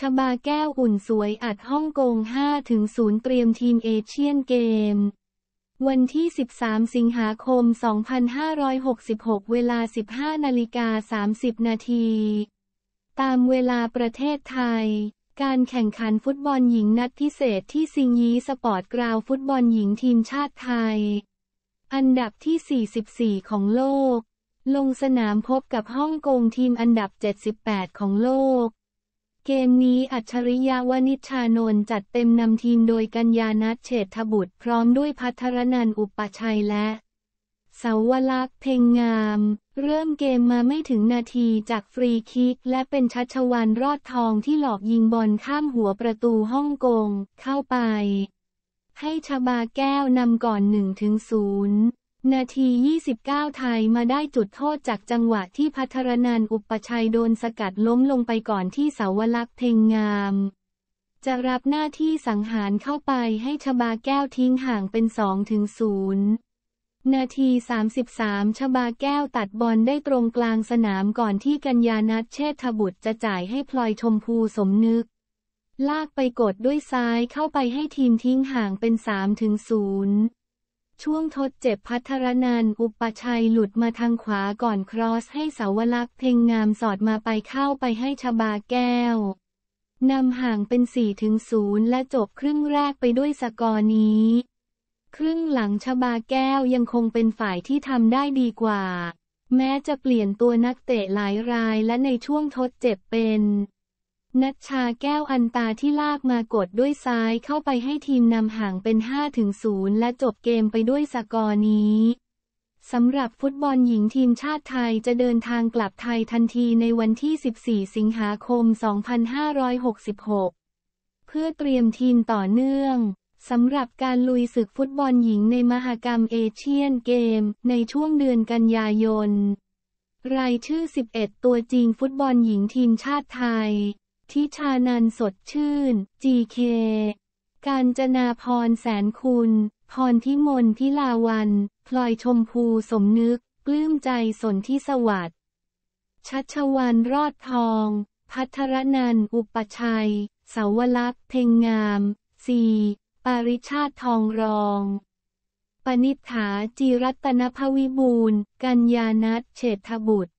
ชบาแก้วอุ่นสวยอัดฮ่องกง5-0 เตรียมทีมเอเชียนเกม วันที่ 13 สิงหาคม 2566 เวลา 15 นาฬิกา 30 นาที ตามเวลาประเทศไทย การแข่งขันฟุตบอลหญิงนัดพิเศษที่ซิงยีสปอร์ตกราวฟุตบอลหญิงทีมชาติไทย อันดับที่ 44 ของโลก ลงสนามพบกับฮ่องกงทีมอันดับ 78 ของโลกเกมนี้อัจฉริยะวนิชานนท์จัดเต็มนำทีมโดยกัญญาณัฐเฉษฐบุตรพร้อมด้วยพัทรนันอุปชัยและเสาวลักษ์เพ็งงาม เริ่มเกมมาไม่ถึงนาทีจากฟรีคิกและเป็นชัชวานรอดทองที่หลอกยิงบอลข้ามหัวประตูฮ่องกงเข้าไป ให้ชบาแก้วนำก่อน1-0นาที 29 ไทยมาได้จุดโทษจากจังหวะที่พัทรนันอุปชัยโดนสกัดล้มลงไปก่อนที่เสาวลักษ์เพ่งงาม จะรับหน้าที่สังหารเข้าไปให้ชบาแก้วทิ้งห่างเป็น2ถึง0นาที 33ชบาแก้วตัดบอลได้ตรงกลางสนามก่อนที่กัญญานัทเชษฐบุตรจะจ่ายให้พลอยชมพูสมนึก ลากไปกดด้วยซ้ายเข้าไปให้ทีมทิ้งห่างเป็น3ถึง0ช่วงทดเจ็บพัทรนันอุปชัยหลุดมาทางขวาก่อนครอสให้เสาวลักษ์เพ่งงามสอดมาไปเข้าไปให้ชบาแก้ว นำห่างเป็น4ถึง0และจบครึ่งแรกไปด้วยสกอร์นี้ ครึ่งหลังชบาแก้วยังคงเป็นฝ่ายที่ทำได้ดีกว่า แม้จะเปลี่ยนตัวนักเตะหลายรายและในช่วงทดเจ็บเป็นนัชชาแก้วอันตาที่ลากมากดด้วยซ้ายเข้าไปให้ทีมนำห่างเป็น 5-0 และจบเกมไปด้วยสกอร์นี้ สำหรับฟุตบอลหญิงทีมชาติไทยจะเดินทางกลับไทยทันทีในวันที่ 14 สิงหาคม 2566 เพื่อเตรียมทีมต่อเนื่องสำหรับการลุยศึกฟุตบอลหญิงในมหกรรมเอเชียนเกม ในช่วงเดือนกันยายน รายชื่อ 11 ตัวจริงฟุตบอลหญิงทีมชาติไทยทิชานันสดชื่น จีเค การจนาพรแสนคุณ พรทิมนทิลาวัน พลอยชมพูสมนึกปลื้มใจสนทิสวัสดิ์ชัชวันรอดทอง พัทรนันอุปชัยเสาวลักษ์เพ่งงามสีปาริชาติทองรอง ปณิฐาจิรัตนภวิบูลกัญญาณัตเฉทบุตร